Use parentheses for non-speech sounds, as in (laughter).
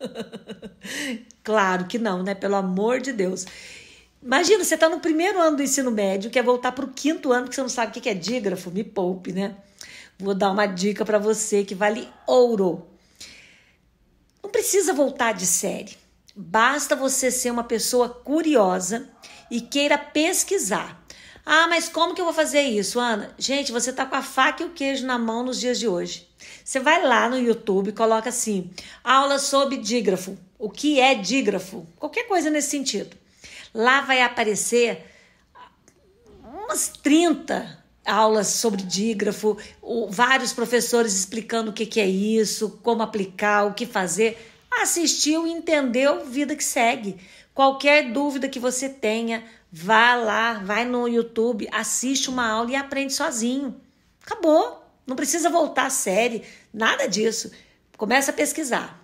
(laughs) claro que não, né? Pelo amor de Deus. Imagina, você está no primeiro ano do ensino médio, quer voltar para o quinto ano, que você não sabe o que é dígrafo, me poupe, né? Vou dar uma dica para você que vale ouro. Não precisa voltar de série. Basta você ser uma pessoa curiosa e queira pesquisar. Ah, mas como que eu vou fazer isso, Ana? Gente, você tá com a faca e o queijo na mão nos dias de hoje. Você vai lá no YouTube, coloca assim: aula sobre dígrafo. O que é dígrafo? Qualquer coisa nesse sentido. Lá vai aparecer umas 30 aulas sobre dígrafo, vários professores explicando o que, que é isso, como aplicar, o que fazer assistiu, entendeu, vida que segue. Qualquer dúvida que você tenha, vá lá, vai no YouTube, assiste uma aula e aprende sozinho. Acabou. Não precisa voltar à série, nada disso. Começa a pesquisar.